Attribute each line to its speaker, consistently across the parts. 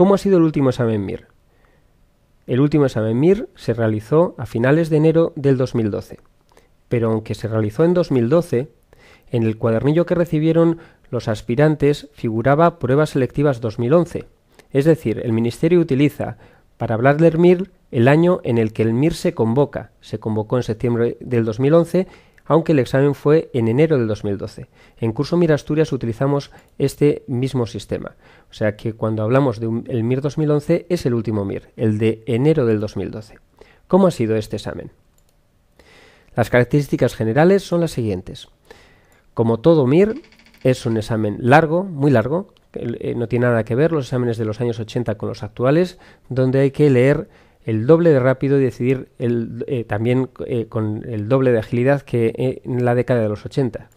Speaker 1: ¿Cómo ha sido el último examen MIR? El último examen MIR se realizó a finales de enero del 2012, pero aunque se realizó en 2012, en el cuadernillo que recibieron los aspirantes figuraba pruebas selectivas 2011, es decir, el Ministerio utiliza para hablar del MIR el año en el que el MIR se convoca. Se convocó en septiembre del 2011 aunque el examen fue en enero del 2012. En Curso MIR Asturias utilizamos este mismo sistema. O sea que cuando hablamos del el MIR 2011 es el último MIR, el de enero del 2012. ¿Cómo ha sido este examen? Las características generales son las siguientes. Como todo MIR, es un examen largo, muy largo, eh, no tiene nada que ver los exámenes de los años 80 con los actuales, donde hay que leer el doble de rápido y decidir el, eh, también eh, con el doble de agilidad que eh, en la década de los 80.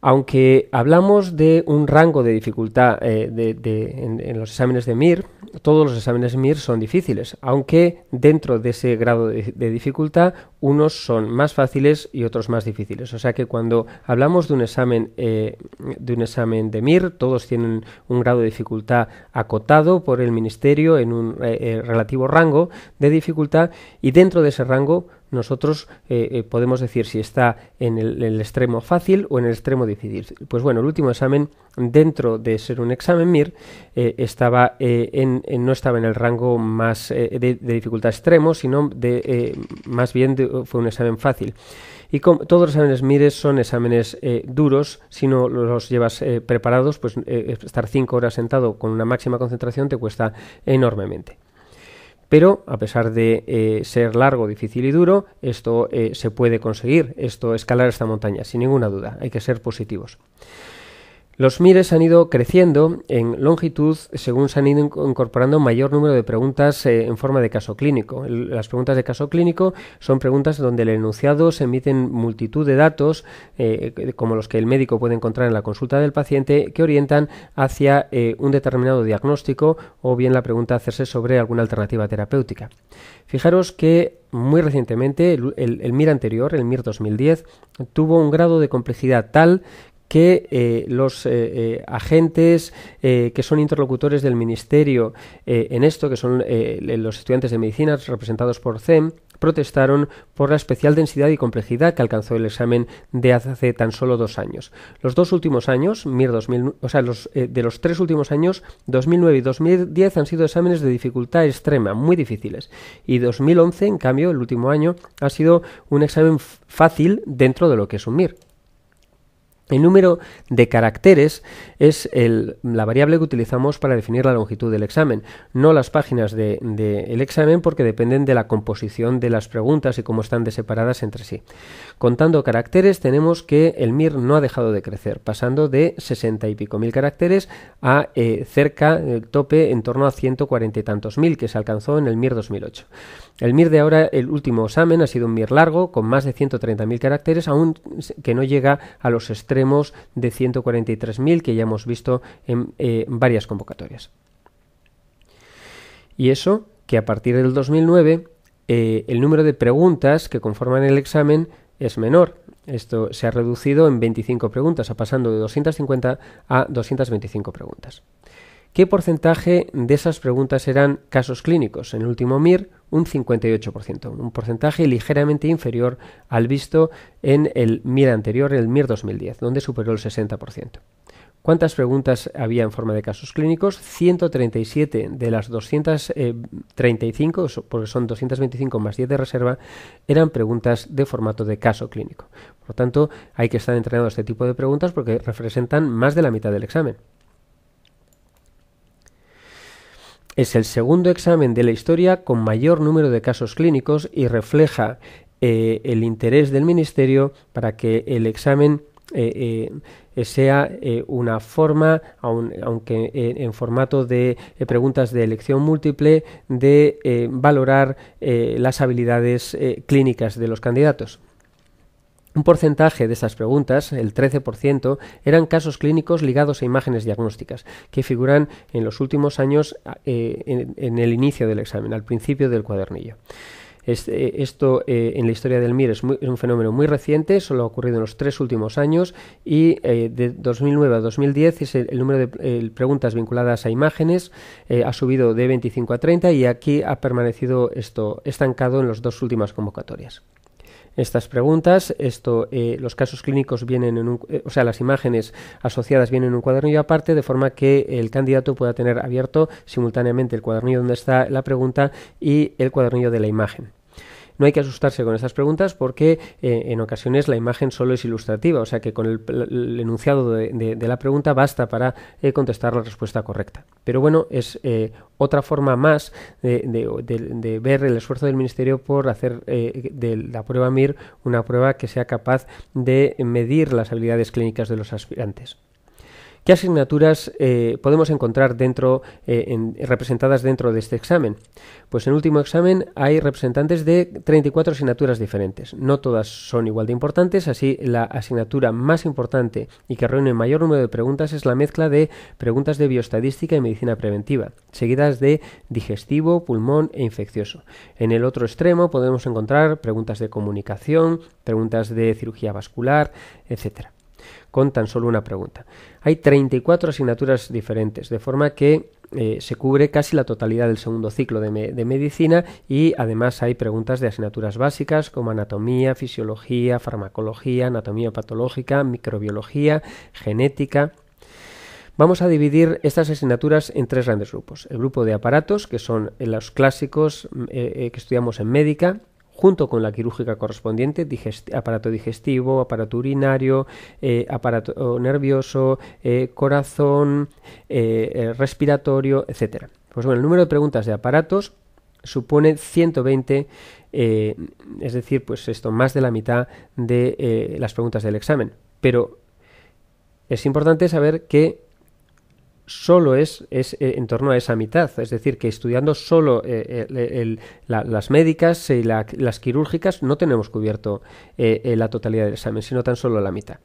Speaker 1: Aunque hablamos de un rango de dificultad de, en, los exámenes de MIR, todos los exámenes MIR son difíciles, aunque dentro de ese grado de, dificultad unos son más fáciles y otros más difíciles. O sea que cuando hablamos de un examen eh, de un examen de MIR, todos tienen un grado de dificultad acotado por el ministerio en un eh, eh, relativo rango de dificultad y dentro de ese rango nosotros eh, eh, podemos decir si está en el, extremo fácil o en el extremo difícil. Pues bueno, el último examen, dentro de ser un examen MIR, eh, estaba, en, no estaba en el rango más de, dificultad extremo, sino más bien fue un examen fácil. Y todos los exámenes MIR son exámenes duros, si no los llevas preparados, pues estar cinco horas sentado con una máxima concentración te cuesta enormemente pero a pesar de eh, ser largo, difícil y duro, esto eh, se puede conseguir, esto escalar esta montaña, sin ninguna duda, hay que ser positivos. Los MIRES han ido creciendo en longitud según se han ido incorporando un mayor número de preguntas eh, en forma de caso clínico. las preguntas de caso clínico son preguntas donde el enunciado se emiten multitud de datos, eh, como los que el médico puede encontrar en la consulta del paciente, que orientan hacia eh, un determinado diagnóstico o bien la pregunta hacerse sobre alguna alternativa terapéutica. Fijaros que muy recientemente el, el, el MIR anterior, el MIR 2010, tuvo un grado de complejidad tal que eh, los eh, eh, agentes que son interlocutores del Ministerio en esto, que son los estudiantes de medicina representados por CEM, protestaron por la especial densidad y complejidad que alcanzó el examen de hace tan solo dos años. Los dos últimos años, MIR 2000, o sea, de los tres últimos años, 2009 y 2010 han sido exámenes de dificultad extrema, muy difíciles. Y 2011, en cambio, el último año, ha sido un examen fácil dentro de lo que es un MIR. El número de caracteres es la variable que utilizamos para definir la longitud del examen, no las páginas del examen porque dependen de la composición de las preguntas y cómo están separadas entre sí. Contando caracteres tenemos que el MIR no ha dejado de crecer, pasando de 60 y pico mil caracteres a eh, cerca del eh, tope en torno a 140 y tantos mil que se alcanzó en el MIR 2008. El MIR de ahora, el último examen, ha sido un MIR largo, con más de 130.000 caracteres, aún que no llega a los extremos de 143.000 que ya hemos visto en eh, varias convocatorias. Y eso que a partir del 2009 eh, el número de preguntas que conforman el examen es menor. Esto se ha reducido en 25 preguntas, pasando de 250 a 225 preguntas. ¿Qué porcentaje de esas preguntas eran casos clínicos? En el último MIR, un 58%, un porcentaje ligeramente inferior al visto en el MIR anterior, el MIR 2010, donde superó el 60%. ¿Cuántas preguntas había en forma de casos clínicos? 137 de las 235, eh, porque son 225 más 10 de reserva, eran preguntas de formato de caso clínico. Por lo tanto, hay que estar entrenado a este tipo de preguntas porque representan más de la mitad del examen. Es el segundo examen de la historia con mayor número de casos clínicos y refleja eh, el interés del Ministerio para que el examen eh, eh, sea una forma, aunque en formato de preguntas de elección múltiple, de valorar las habilidades clínicas de los candidatos. Un porcentaje de esas preguntas, el 13%, eran casos clínicos ligados a imágenes diagnósticas, que figuran en los últimos años eh, en, el inicio del examen, al principio del cuadernillo. Eh, esto eh, en la historia del MIR es, un fenómeno muy reciente, solo ha ocurrido en los tres últimos años y de 2009 a 2010 el, número de preguntas vinculadas a imágenes ha subido de 25 a 30 y aquí ha permanecido esto estancado en las dos últimas convocatorias estas preguntas. Esto, eh, los casos clínicos vienen en un, eh, o sea, las imágenes asociadas vienen en un cuadernillo aparte, de forma que el candidato pueda tener abierto simultáneamente el cuadernillo donde está la pregunta y el cuadernillo de la imagen. No hay que asustarse con estas preguntas porque eh, en ocasiones la imagen solo es ilustrativa, o sea que con el, enunciado de, la pregunta basta para eh, contestar la respuesta correcta. Pero bueno, es eh, otra forma más de, de, ver el esfuerzo del Ministerio por hacer de la prueba MIR una prueba que sea capaz de medir las habilidades clínicas de los aspirantes. ¿Qué asignaturas eh, podemos encontrar dentro, eh, representadas dentro de este examen? Pues en el último examen hay representantes de 34 asignaturas diferentes. No todas son igual de importantes, así la asignatura más importante y que reúne el mayor número de preguntas es la mezcla de preguntas de bioestadística y medicina preventiva, seguidas de digestivo, pulmón e infeccioso. En el otro extremo podemos encontrar preguntas de comunicación, preguntas de cirugía vascular, etcétera con tan solo una pregunta. Hay 34 asignaturas diferentes, de forma que eh, se cubre casi la totalidad del segundo ciclo de, medicina y además hay preguntas de asignaturas básicas como anatomía, fisiología, farmacología, anatomía patológica, microbiología, genética. Vamos a dividir estas asignaturas en tres grandes grupos. El grupo de aparatos, que son los clásicos eh, eh, que estudiamos en médica, junto con la quirúrgica correspondiente, aparato digestivo, aparato urinario, eh, aparato nervioso, eh, corazón, eh, respiratorio, etc. Pues bueno, el número de preguntas de aparatos supone 120, es decir, pues esto, más de la mitad de las preguntas del examen. Pero es importante saber que solo es, eh, en torno a esa mitad. Es decir, que estudiando solo eh, las médicas y las quirúrgicas no tenemos cubierto eh, la totalidad del examen, sino tan solo la mitad.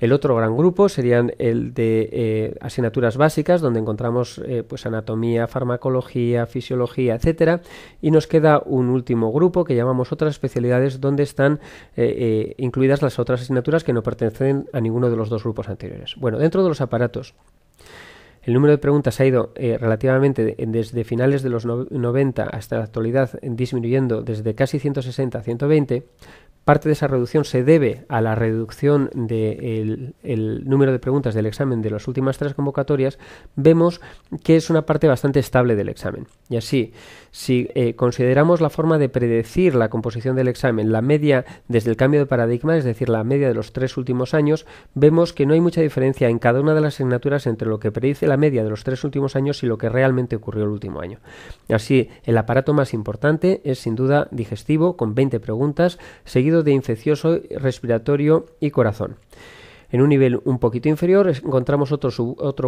Speaker 1: El otro gran grupo serían el de asignaturas básicas, donde encontramos pues anatomía, farmacología, fisiología, etcétera, y nos queda un último grupo que llamamos otras especialidades, donde están incluidas las otras asignaturas que no pertenecen a ninguno de los dos grupos anteriores. Bueno, dentro de los aparatos el número de preguntas ha ido eh, relativamente desde finales de los 90 hasta la actualidad disminuyendo desde casi 160 a 120, Parte de esa reducción se debe a la reducción del número de preguntas del examen de las últimas tres convocatorias. Vemos que es una parte bastante estable del examen. Y así, si eh, consideramos la forma de predecir la composición del examen, la media desde el cambio de paradigma, es decir, la media de los tres últimos años, vemos que no hay mucha diferencia en cada una de las asignaturas entre lo que predice la media de los tres últimos años y lo que realmente ocurrió el último año. Así, el aparato más importante es sin duda digestivo, con 20 preguntas, seguido de infeccioso respiratorio y corazón. En un nivel un poquito inferior encontramos otro,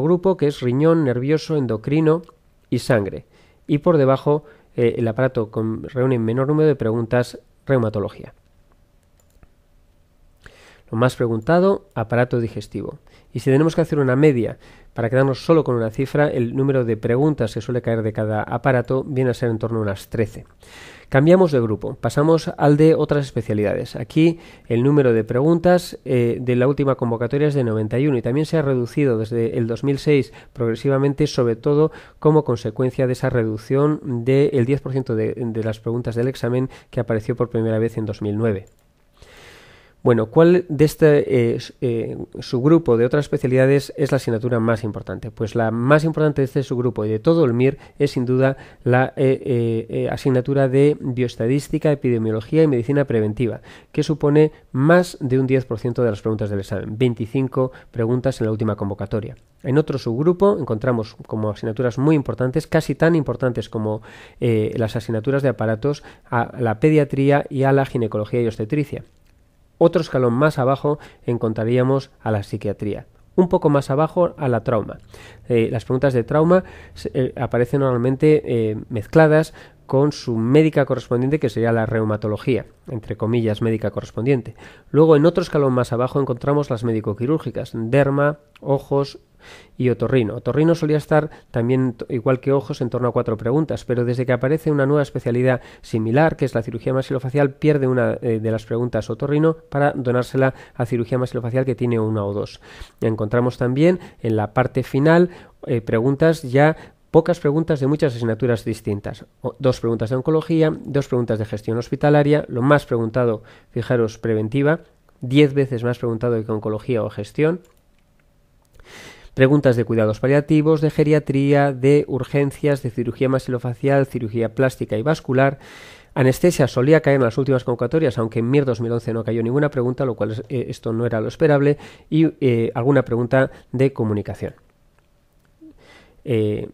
Speaker 1: grupo que es riñón, nervioso, endocrino y sangre. Y por debajo eh, el aparato con, reúne menor número de preguntas reumatología. Lo más preguntado, aparato digestivo. Y si tenemos que hacer una media para quedarnos solo con una cifra, el número de preguntas que suele caer de cada aparato viene a ser en torno a unas 13. Cambiamos de grupo, pasamos al de otras especialidades. Aquí el número de preguntas eh, de la última convocatoria es de 91 y también se ha reducido desde el 2006 progresivamente, sobre todo como consecuencia de esa reducción del 10% de las preguntas del examen que apareció por primera vez en 2009. Bueno, ¿cuál de este eh, eh, subgrupo de otras especialidades es la asignatura más importante? Pues la más importante de este subgrupo y de todo el MIR es sin duda la eh, asignatura de bioestadística, epidemiología y medicina preventiva, que supone más de un 10% de las preguntas del examen, 25 preguntas en la última convocatoria. En otro subgrupo encontramos como asignaturas muy importantes, casi tan importantes como las asignaturas de aparatos, a la pediatría y a la ginecología y obstetricia. Otro escalón más abajo encontraríamos a la psiquiatría. Un poco más abajo a la trauma. Eh, las preguntas de trauma eh, aparecen normalmente eh, mezcladas con su médica correspondiente, que sería la reumatología, entre comillas, médica correspondiente. Luego, en otro escalón más abajo, encontramos las médico-quirúrgicas, derma, ojos, y otorrino. Otorrino solía estar también, igual que ojos, en torno a cuatro preguntas, pero desde que aparece una nueva especialidad similar, que es la cirugía maxilofacial, pierde una eh, de las preguntas otorrino para donársela a cirugía maxilofacial que tiene una o dos. Encontramos también en la parte final eh, preguntas ya pocas preguntas de muchas asignaturas distintas. dos preguntas de oncología, dos preguntas de gestión hospitalaria, lo más preguntado, fijaros, preventiva, diez veces más preguntado que oncología o gestión, preguntas de cuidados paliativos, de geriatría, de urgencias, de cirugía maxilofacial, cirugía plástica y vascular. Anestesia solía caer en las últimas convocatorias, aunque en MIR 2011 no cayó ninguna pregunta, lo cual eh, esto no era lo esperable, y eh, alguna pregunta de comunicación. Eh,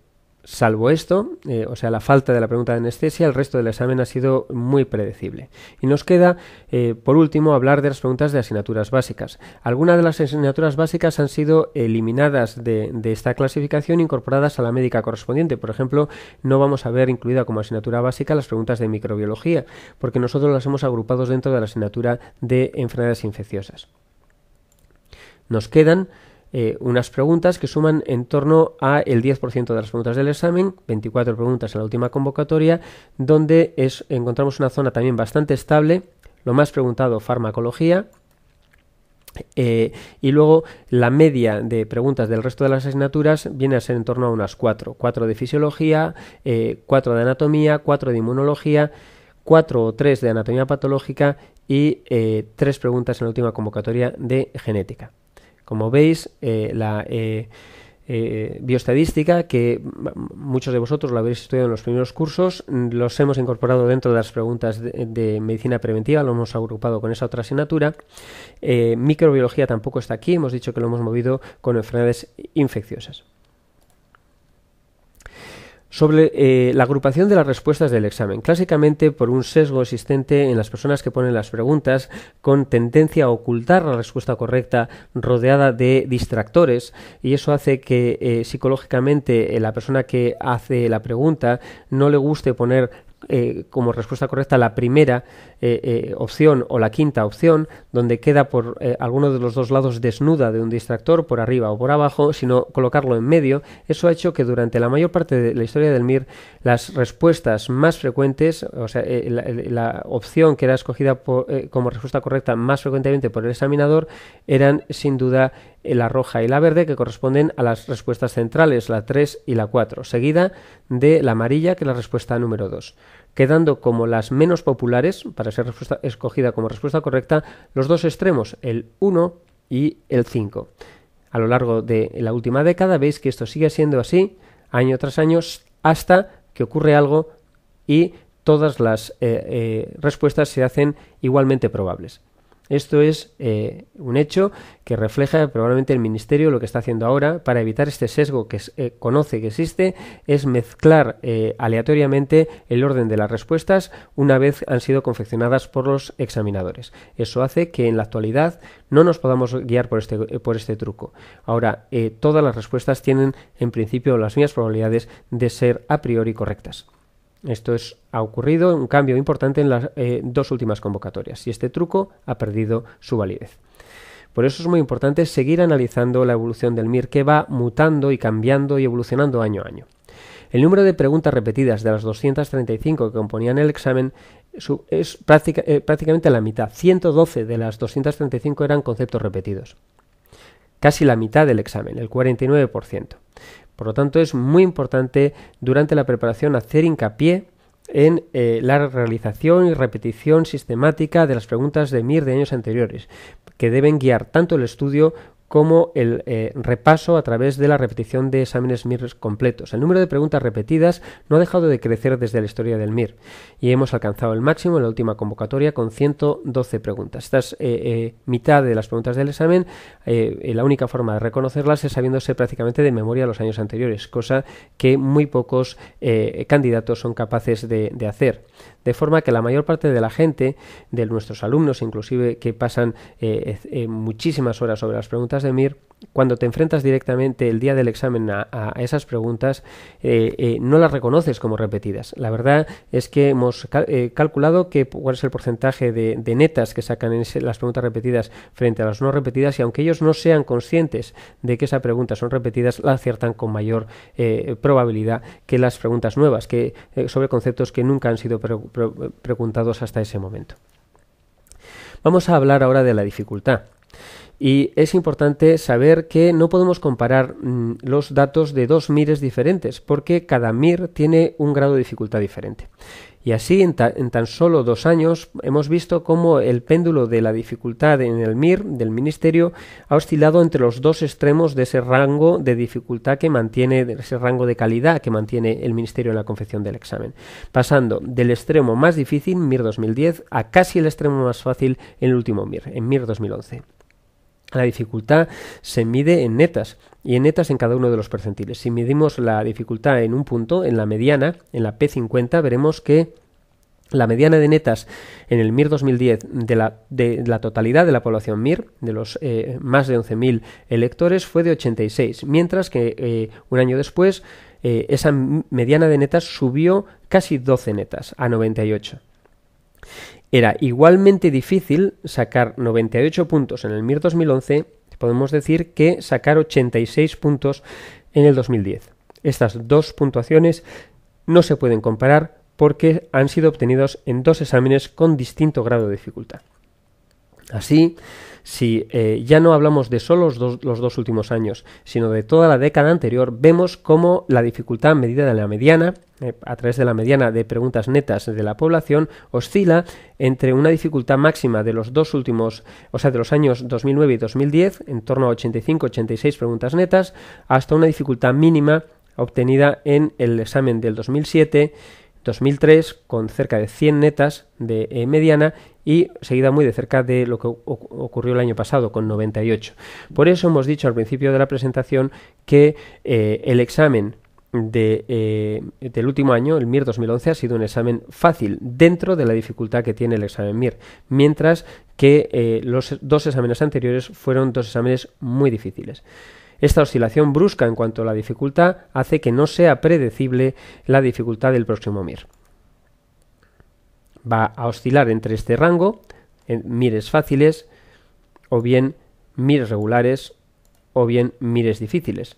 Speaker 1: Salvo esto, eh, o sea, la falta de la pregunta de anestesia, el resto del examen ha sido muy predecible. Y nos queda, eh, por último, hablar de las preguntas de asignaturas básicas. Algunas de las asignaturas básicas han sido eliminadas de, esta clasificación, incorporadas a la médica correspondiente. Por ejemplo, no vamos a ver incluida como asignatura básica las preguntas de microbiología, porque nosotros las hemos agrupado dentro de la asignatura de enfermedades infecciosas. Nos quedan eh, unas preguntas que suman en torno a el 10% de las preguntas del examen, 24 preguntas en la última convocatoria, donde encontramos una zona también bastante estable, lo más preguntado, farmacología, eh, y luego la media de preguntas del resto de las asignaturas viene a ser en torno a unas 4. 4 de fisiología, 4 eh, de anatomía, 4 de inmunología, 4 o 3 de anatomía patológica y 3 preguntas en la última convocatoria de genética. Como veis, eh, la eh, eh, bioestadística, que muchos de vosotros lo habéis estudiado en los primeros cursos, los hemos incorporado dentro de las preguntas de medicina preventiva, lo hemos agrupado con esa otra asignatura. microbiología tampoco está aquí, hemos dicho que lo hemos movido con enfermedades infecciosas sobre eh, la agrupación de las respuestas del examen, clásicamente por un sesgo existente en las personas que ponen las preguntas, con tendencia a ocultar la respuesta correcta rodeada de distractores, y eso hace que eh, psicológicamente eh, la persona que hace la pregunta no le guste poner como respuesta correcta la primera eh, eh, opción o la quinta opción, donde queda por eh, alguno de los dos lados desnuda de un distractor, por arriba o por abajo, sino colocarlo en medio, eso ha hecho que durante la mayor parte de la historia del MIR las respuestas más frecuentes, o sea, la, opción que era escogida como respuesta correcta más frecuentemente por el examinador eran sin duda la roja y la verde que corresponden a las respuestas centrales, la 3 y la 4, seguida de la amarilla que es la respuesta número 2 quedando como las menos populares, para ser escogida como respuesta correcta, los dos extremos, el 1 y el 5. A lo largo de la última década veis que esto sigue siendo así, año tras año, hasta que ocurre algo y todas las eh, eh, respuestas se hacen igualmente probables. Esto es eh, un hecho que refleja probablemente el Ministerio lo que está haciendo ahora para evitar este sesgo que eh, conoce que existe, es mezclar eh, aleatoriamente el orden de las respuestas una vez han sido confeccionadas por los examinadores. Eso hace que en la actualidad no nos podamos guiar por este, por este truco. Ahora, todas las respuestas tienen en principio las mismas probabilidades de ser a priori correctas. Esto ha ocurrido un cambio importante en las eh, dos últimas convocatorias y este truco ha perdido su validez. Por eso es muy importante seguir analizando la evolución del MIR que va mutando y cambiando y evolucionando año a año. El número de preguntas repetidas de las 235 que componían el examen es eh, prácticamente la mitad. 112 de las 235 eran conceptos repetidos. Casi la mitad del examen, el 49%. Por lo tanto, es muy importante durante la preparación hacer hincapié en eh, la realización y repetición sistemática de las preguntas de MIR de años anteriores, que deben guiar tanto el estudio como el eh, repaso a través de la repetición de exámenes MIR completos. El número de preguntas repetidas no ha dejado de crecer desde la historia del MIR y hemos alcanzado el máximo en la última convocatoria con 112 preguntas. Esta eh, eh, mitad de las preguntas del examen. la única forma de reconocerlas es sabiéndose prácticamente de memoria los años anteriores, cosa que muy pocos candidatos son capaces de hacer de forma que la mayor parte de la gente, de nuestros alumnos inclusive, que pasan eh, eh, muchísimas horas sobre las preguntas de MIR, cuando te enfrentas directamente el día del examen a, esas preguntas, eh, no las reconoces como repetidas. La verdad es que hemos calculado que, cuál es el porcentaje de, netas que sacan en las preguntas repetidas frente a las no repetidas y aunque ellos no sean conscientes de que esas preguntas son repetidas, la aciertan con mayor probabilidad que las preguntas nuevas, que sobre conceptos que nunca han sido pre preguntados hasta ese momento. Vamos a hablar ahora de la dificultad. Y es importante saber que no podemos comparar mm, los datos de dos mires diferentes, porque cada mir tiene un grado de dificultad diferente. Y así, en, tan solo dos años, hemos visto cómo el péndulo de la dificultad en el MIR del Ministerio ha oscilado entre los dos extremos de ese rango de dificultad que mantiene, ese rango de calidad que mantiene el Ministerio en la confección del examen, pasando del extremo más difícil, MIR 2010, a casi el extremo más fácil en el último MIR, en MIR 2011. La dificultad se mide en netas y en netas en cada uno de los percentiles. Si medimos la dificultad en un punto, en la mediana, en la P50, veremos que la mediana de netas en el MIR 2010 de la, de la totalidad de la población MIR, de los eh, más de 11.000 electores, fue de 86, mientras que eh, un año después eh, esa mediana de netas subió casi 12 netas, a 98. Era igualmente difícil sacar 98 puntos en el MIR 2011, podemos decir que sacar 86 puntos en el 2010. Estas dos puntuaciones no se pueden comparar porque han sido obtenidos en dos exámenes con distinto grado de dificultad. Así, si eh, ya no hablamos de solo los dos, últimos años, sino de toda la década anterior, vemos cómo la dificultad medida de la mediana eh, a través de la mediana de preguntas netas de la población, oscila entre una dificultad máxima de los dos últimos, o sea, de los años 2009 y 2010, en torno a 85-86 preguntas netas, hasta una dificultad mínima obtenida en el examen del 2007. 2003 con cerca de 100 netas de eh, mediana y seguida muy de cerca de lo que ocurrió el año pasado con 98. Por eso hemos dicho al principio de la presentación que eh, el examen eh, del último año, el MIR 2011, ha sido un examen fácil dentro de la dificultad que tiene el examen MIR, mientras que eh, los dos exámenes anteriores fueron dos exámenes muy difíciles. Esta oscilación brusca en cuanto a la dificultad hace que no sea predecible la dificultad del próximo MIR va a oscilar entre este rango, en mires fáciles o bien mires regulares o bien mires difíciles.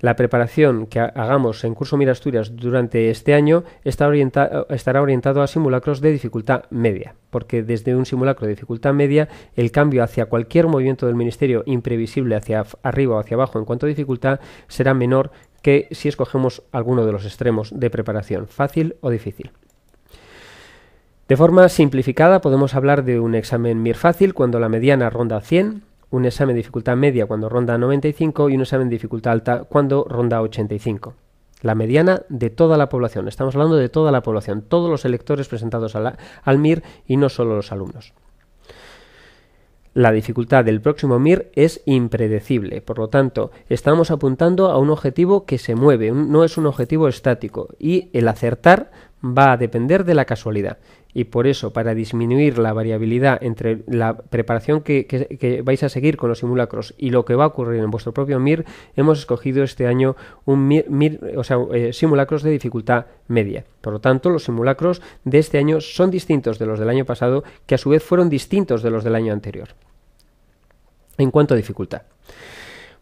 Speaker 1: La preparación que hagamos en Curso Mira Asturias durante este año estará orientado a simulacros de dificultad media, porque desde un simulacro de dificultad media el cambio hacia cualquier movimiento del Ministerio imprevisible hacia arriba o hacia abajo en cuanto a dificultad será menor que si escogemos alguno de los extremos de preparación, fácil o difícil. De forma simplificada podemos hablar de un examen MIR fácil cuando la mediana ronda 100, un examen de dificultad media cuando ronda 95 y un examen de dificultad alta cuando ronda 85. La mediana de toda la población, estamos hablando de toda la población, todos los electores presentados al MIR y no solo los alumnos. La dificultad del próximo MIR es impredecible, por lo tanto, estamos apuntando a un objetivo que se mueve, no es un objetivo estático, y el acertar va a depender de la casualidad. Y por eso, para disminuir la variabilidad entre la preparación que, vais a seguir con los simulacros y lo que va a ocurrir en vuestro propio MIR, hemos escogido este año un MIR, eh, simulacros de dificultad media. Por lo tanto, los simulacros de este año son distintos de los del año pasado, que a su vez fueron distintos de los del año anterior. En cuanto a dificultad.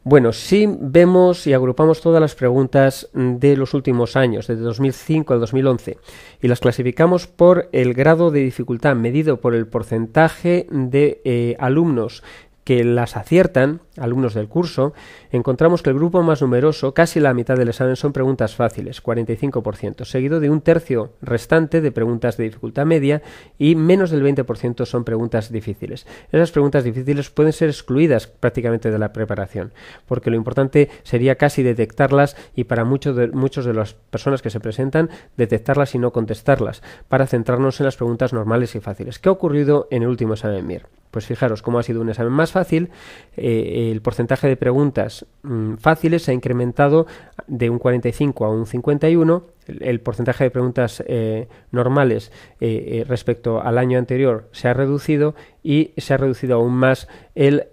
Speaker 1: Bueno, si vemos y agrupamos todas las preguntas de los últimos años, desde 2005 al 2011, y las clasificamos por el grado de dificultad medido por el porcentaje de eh, alumnos que las aciertan, alumnos del curso, encontramos que el grupo más numeroso, casi la mitad del examen, son preguntas fáciles, 45%, seguido de un tercio restante de preguntas de dificultad media y menos del 20% son preguntas difíciles. Esas preguntas difíciles pueden ser excluidas prácticamente de la preparación, porque lo importante sería casi detectarlas y para muchos de, muchos de las personas que se presentan, detectarlas y no contestarlas, para centrarnos en las preguntas normales y fáciles. ¿Qué ha ocurrido en el último examen MIR? Pues fijaros cómo ha sido un examen más fácil, eh, el porcentaje de preguntas mm, fáciles se ha incrementado de un 45 a un 51. El, porcentaje de preguntas eh, normales eh, respecto al año anterior se ha reducido y se ha reducido aún más el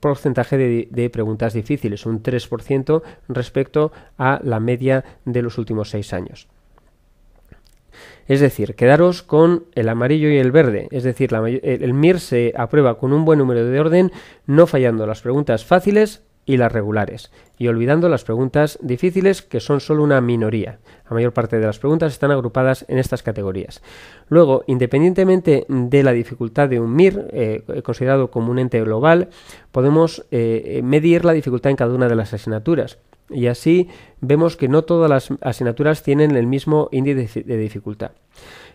Speaker 1: porcentaje de, de, preguntas difíciles, un 3% respecto a la media de los últimos seis años. Es decir, quedaros con el amarillo y el verde. Es decir, el MIR se aprueba con un buen número de orden, no fallando las preguntas fáciles y las regulares, y olvidando las preguntas difíciles que son solo una minoría. La mayor parte de las preguntas están agrupadas en estas categorías. Luego, independientemente de la dificultad de un MIR, eh, considerado como un ente global, podemos eh, eh, medir la dificultad en cada una de las asignaturas y así vemos que no todas las asignaturas tienen el mismo índice de dificultad.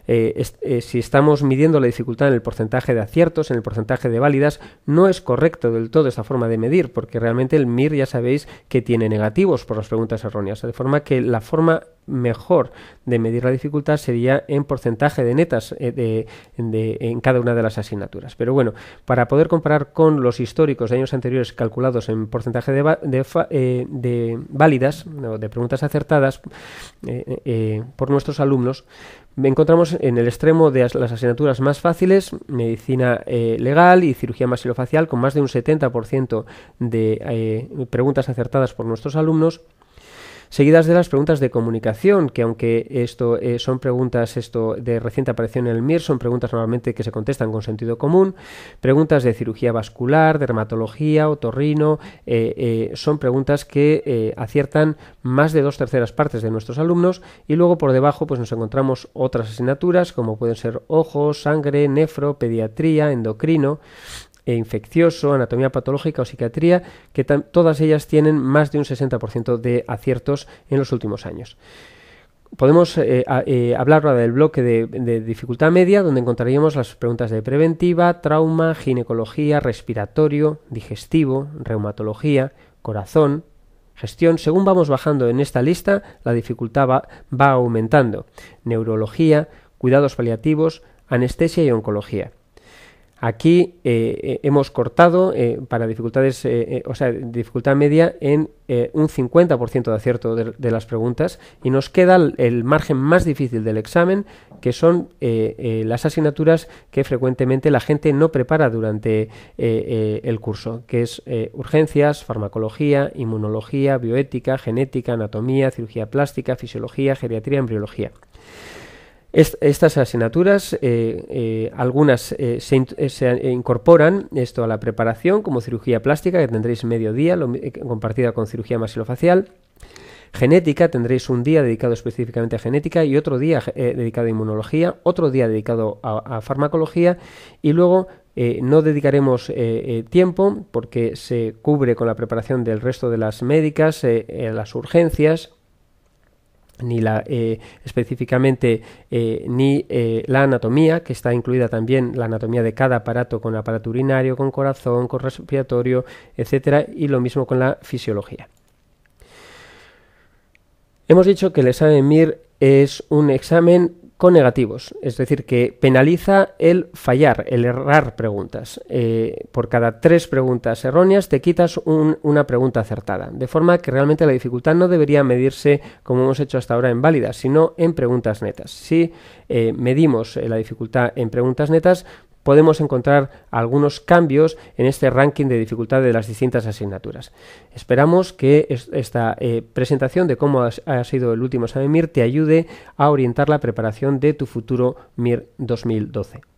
Speaker 1: Eh, eh, si estamos midiendo la dificultad en el porcentaje de aciertos, en el porcentaje de válidas, no es correcto del todo esta forma de medir, porque realmente el MIR ya sabéis que tiene negativos por las preguntas erróneas, de forma que la forma mejor de medir la dificultad sería en porcentaje de netas eh, de, en cada una de las asignaturas. Pero bueno, para poder comparar con los históricos de años anteriores calculados en porcentaje de, válidas de preguntas acertadas por nuestros alumnos, encontramos en el extremo de las asignaturas más fáciles, medicina eh, legal y cirugía masilofacial, con más de un 70% de eh, preguntas acertadas por nuestros alumnos, seguidas de las preguntas de comunicación, que aunque esto eh, son preguntas esto de reciente aparición en el MIR, son preguntas normalmente que se contestan con sentido común, preguntas de cirugía vascular, dermatología, otorrino, eh, eh, son preguntas que aciertan más de dos terceras partes de nuestros alumnos y luego por debajo pues nos encontramos otras asignaturas como pueden ser ojos, sangre, nefro, pediatría, endocrino, e infeccioso, anatomía patológica o psiquiatría, que todas ellas tienen más de un 60% de aciertos en los últimos años podemos eh, eh, hablar ahora del bloque de, dificultad media, donde encontraríamos las preguntas de preventiva, trauma, ginecología, respiratorio, digestivo, reumatología, corazón, gestión. Según vamos bajando en esta lista, la dificultad va aumentando. Neurología, cuidados paliativos, anestesia y oncología. Aquí eh, eh, hemos cortado eh, para dificultades, o sea, dificultad media en un 50% de acierto de, las preguntas y nos queda el, el, margen más difícil del examen, que son las asignaturas que frecuentemente la gente no prepara durante el curso, que es urgencias, farmacología, inmunología, bioética, genética, anatomía, cirugía plástica, fisiología, geriatría, embriología estas asignaturas, eh, eh, algunas eh, se, incorporan esto a la preparación, como cirugía plástica, que tendréis medio día, compartida con cirugía masilofacial. Genética, tendréis un día dedicado específicamente a genética y otro día dedicado a inmunología, otro día dedicado a, farmacología y luego no dedicaremos tiempo porque se cubre con la preparación del resto de las médicas, las urgencias, ni la, eh, específicamente eh, ni eh, la anatomía, que está incluida también la anatomía de cada aparato con aparato urinario, con corazón, con respiratorio, etcétera, y lo mismo con la fisiología. Hemos dicho que el examen MIR es un examen con negativos es decir, que penaliza el fallar, el errar preguntas. Eh, por cada tres preguntas erróneas te quitas una pregunta acertada, de forma que realmente la dificultad no debería medirse como hemos hecho hasta ahora en válidas, sino en preguntas netas. Si eh, medimos eh, la dificultad en preguntas netas, podemos encontrar algunos cambios en este ranking de dificultad de las distintas asignaturas. Esperamos que esta eh, presentación de cómo ha sido el último examen MIR te ayude a orientar la preparación de tu futuro MIR 2012.